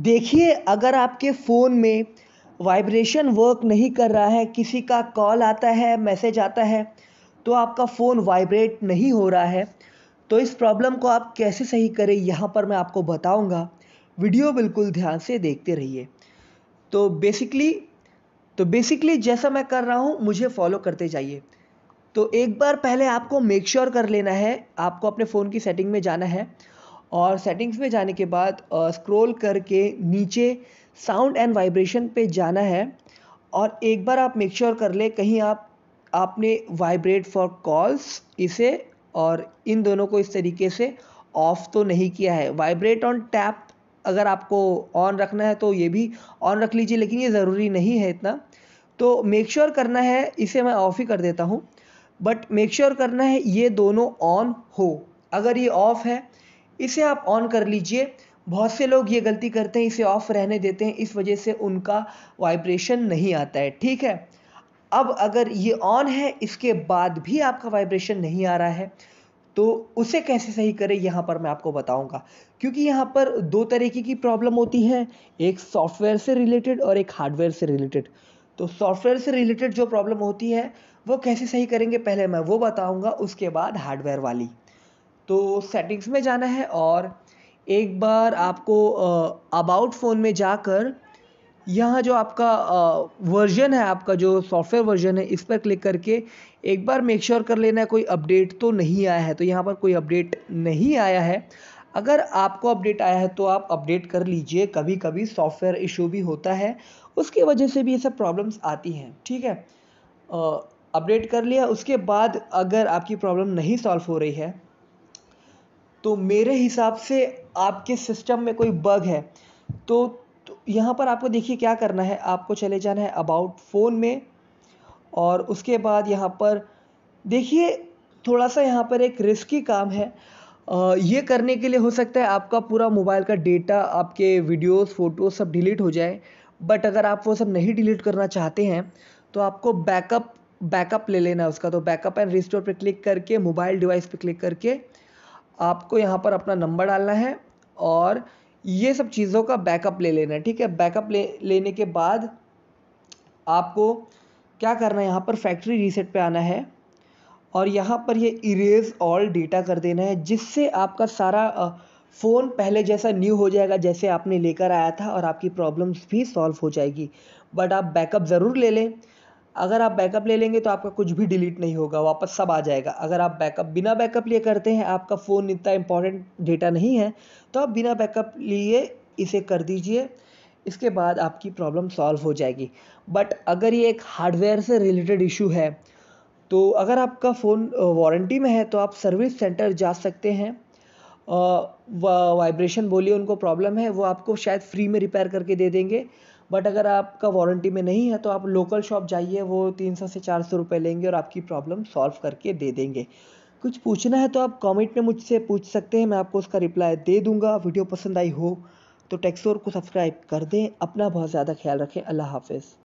देखिए अगर आपके फ़ोन में वाइब्रेशन वर्क नहीं कर रहा है किसी का कॉल आता है मैसेज आता है तो आपका फ़ोन वाइब्रेट नहीं हो रहा है तो इस प्रॉब्लम को आप कैसे सही करें यहाँ पर मैं आपको बताऊँगा वीडियो बिल्कुल ध्यान से देखते रहिए तो बेसिकली तो बेसिकली जैसा मैं कर रहा हूँ मुझे फॉलो करते जाइए तो एक बार पहले आपको मेक श्योर sure कर लेना है आपको अपने फ़ोन की सेटिंग में जाना है और सेटिंग्स में जाने के बाद स्क्रॉल करके नीचे साउंड एंड वाइब्रेशन पे जाना है और एक बार आप मेक श्योर sure कर ले कहीं आप आपने वाइब्रेट फॉर कॉल्स इसे और इन दोनों को इस तरीके से ऑफ तो नहीं किया है वाइब्रेट ऑन टैप अगर आपको ऑन रखना है तो ये भी ऑन रख लीजिए लेकिन ये ज़रूरी नहीं है इतना तो मेक श्योर sure करना है इसे मैं ऑफ ही कर देता हूँ बट मेक श्योर करना है ये दोनों ऑन हो अगर ये ऑफ है इसे आप ऑन कर लीजिए बहुत से लोग ये गलती करते हैं इसे ऑफ रहने देते हैं इस वजह से उनका वाइब्रेशन नहीं आता है ठीक है अब अगर ये ऑन है इसके बाद भी आपका वाइब्रेशन नहीं आ रहा है तो उसे कैसे सही करें यहाँ पर मैं आपको बताऊंगा क्योंकि यहाँ पर दो तरीके की प्रॉब्लम होती है एक सॉफ्टवेयर से रिलेटेड और एक हार्डवेयर से रिलेटेड तो सॉफ्टवेयर से रिलेटेड जो प्रॉब्लम होती है वो कैसे सही करेंगे पहले मैं वो बताऊंगा उसके बाद हार्डवेयर वाली तो सेटिंग्स में जाना है और एक बार आपको अबाउट फ़ोन में जाकर यहाँ जो आपका वर्जन है आपका जो सॉफ्टवेयर वर्जन है इस पर क्लिक करके एक बार मेक श्योर sure कर लेना है कोई अपडेट तो नहीं आया है तो यहाँ पर कोई अपडेट नहीं आया है अगर आपको अपडेट आया है तो आप अपडेट कर लीजिए कभी कभी सॉफ्टवेयर इशू भी होता है उसकी वजह से भी ये सब प्रॉब्लम्स आती हैं ठीक है अपडेट कर लिया उसके बाद अगर आपकी प्रॉब्लम नहीं सॉल्व हो रही है तो मेरे हिसाब से आपके सिस्टम में कोई बग है तो, तो यहाँ पर आपको देखिए क्या करना है आपको चले जाना है अबाउट फ़ोन में और उसके बाद यहाँ पर देखिए थोड़ा सा यहाँ पर एक रिस्की काम है आ, ये करने के लिए हो सकता है आपका पूरा मोबाइल का डेटा आपके वीडियोस फ़ोटोज़ सब डिलीट हो जाए बट अगर आप वो सब नहीं डिलीट करना चाहते हैं तो आपको बैकअप बैकअप ले लेना है उसका तो बैकअप एंड रिस्टोर पर क्लिक करके मोबाइल डिवाइस पर क्लिक करके आपको यहाँ पर अपना नंबर डालना है और ये सब चीज़ों का बैकअप ले लेना है ठीक है बैकअप ले लेने के बाद आपको क्या करना है यहाँ पर फैक्ट्री रीसेट पे आना है और यहाँ पर ये इरेज ऑल डेटा कर देना है जिससे आपका सारा फ़ोन पहले जैसा न्यू हो जाएगा जैसे आपने लेकर आया था और आपकी प्रॉब्लम्स भी सॉल्व हो जाएगी बट आप बैकअप ज़रूर ले लें अगर आप बैकअप ले लेंगे तो आपका कुछ भी डिलीट नहीं होगा वापस सब आ जाएगा अगर आप बैकअप बिना बैकअप लिए करते हैं आपका फ़ोन इतना इंपॉर्टेंट डेटा नहीं है तो आप बिना बैकअप लिए इसे कर दीजिए इसके बाद आपकी प्रॉब्लम सॉल्व हो जाएगी बट अगर ये एक हार्डवेयर से रिलेटेड इशू है तो अगर आपका फ़ोन वारंटी में है तो आप सर्विस सेंटर जा सकते हैं वाइब्रेशन बोलिए उनको प्रॉब्लम है वो आपको शायद फ्री में रिपेयर करके दे देंगे बट अगर आपका वारंटी में नहीं है तो आप लोकल शॉप जाइए वो तीन सौ से चार सौ रुपये लेंगे और आपकी प्रॉब्लम सॉल्व करके दे देंगे कुछ पूछना है तो आप कमेंट में मुझसे पूछ सकते हैं मैं आपको उसका रिप्लाई दे दूंगा वीडियो पसंद आई हो तो टेक्सोर को सब्सक्राइब कर दें अपना बहुत ज़्यादा ख्याल रखें अल्लाह हाफिज़